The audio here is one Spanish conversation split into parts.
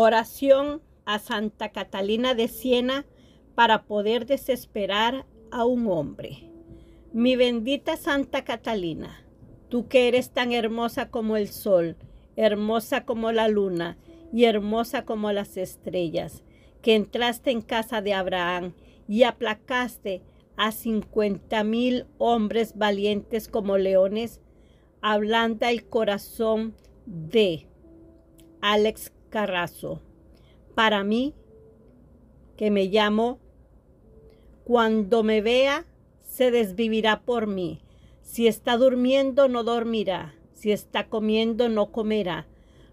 Oración a Santa Catalina de Siena para poder desesperar a un hombre. Mi bendita Santa Catalina, tú que eres tan hermosa como el sol, hermosa como la luna y hermosa como las estrellas, que entraste en casa de Abraham y aplacaste a cincuenta mil hombres valientes como leones, ablanda el corazón de Alex Carrazo. Para mí, que me llamo, cuando me vea, se desvivirá por mí. Si está durmiendo, no dormirá. Si está comiendo, no comerá.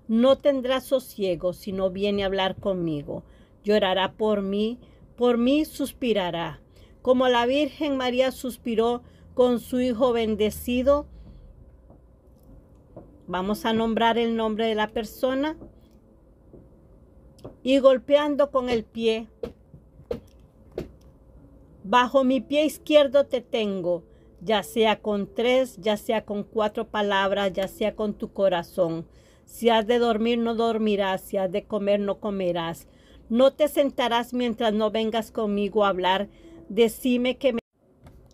No tendrá sosiego si no viene a hablar conmigo. Llorará por mí, por mí suspirará. Como la Virgen María suspiró con su Hijo bendecido, vamos a nombrar el nombre de la persona, y golpeando con el pie. Bajo mi pie izquierdo te tengo, ya sea con tres, ya sea con cuatro palabras, ya sea con tu corazón. Si has de dormir, no dormirás, si has de comer, no comerás. No te sentarás mientras no vengas conmigo a hablar. Decime que me,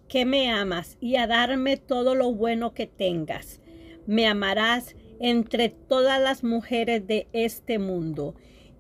que me amas y a darme todo lo bueno que tengas. Me amarás entre todas las mujeres de este mundo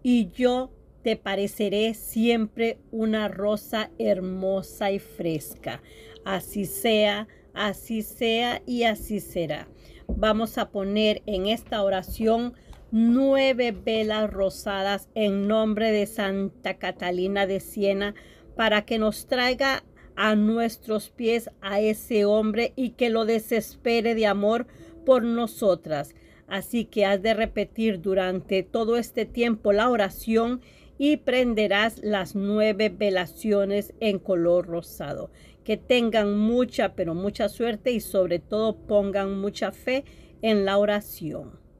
y yo te pareceré siempre una rosa hermosa y fresca. Así sea, así sea y así será. Vamos a poner en esta oración nueve velas rosadas en nombre de Santa Catalina de Siena para que nos traiga a nuestros pies a ese hombre y que lo desespere de amor por nosotras. Así que has de repetir durante todo este tiempo la oración y prenderás las nueve velaciones en color rosado. Que tengan mucha, pero mucha suerte y sobre todo pongan mucha fe en la oración.